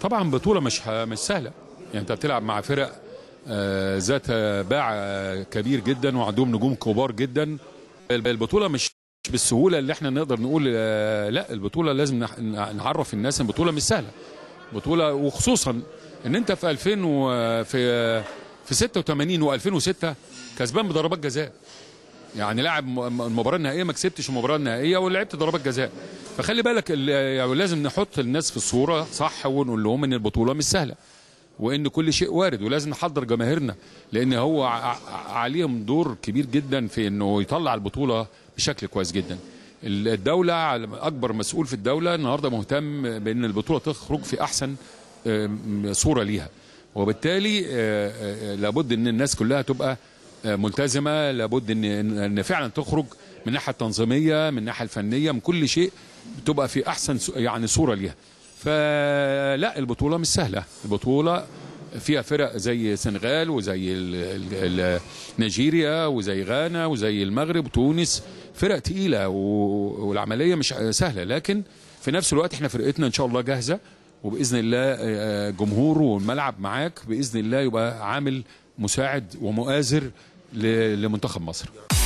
طبعا بطوله مش مش سهله يعني انت بتلعب مع فرق آه، ذات باع كبير جدا وعندهم نجوم كبار جدا البطوله مش بالسهوله اللي احنا نقدر نقول آه، لا البطوله لازم نعرف الناس ان البطوله مش سهله بطوله وخصوصا ان انت في 2000 وفي في 86 و2006 كسبان بضربات جزاء يعني لاعب المباراه النهائيه ما كسبتش المباراه النهائيه ولعبت ضربات جزاء فخلي بالك يعني لازم نحط الناس في الصوره صح ونقول لهم ان البطوله مش سهله وان كل شيء وارد ولازم نحضر جماهيرنا لان هو عليهم دور كبير جدا في انه يطلع البطوله بشكل كويس جدا الدوله اكبر مسؤول في الدوله النهارده مهتم بان البطوله تخرج في احسن صوره ليها وبالتالي آه، آه، آه، لابد ان الناس كلها تبقى ملتزمه لابد ان ان فعلا تخرج من الناحيه التنظيميه من الناحيه الفنيه من كل شيء تبقى في احسن يعني صوره ليها فلا البطوله مش سهله البطوله فيها فرق زي السنغال وزي نيجيريا وزي غانا وزي المغرب وتونس فرق تقيله والعمليه مش سهله لكن في نفس الوقت احنا فرقتنا ان شاء الله جاهزه وباذن الله آه، آه، جمهور والملعب معاك باذن الله يبقى عامل مساعد ومؤازر لمنتخب مصر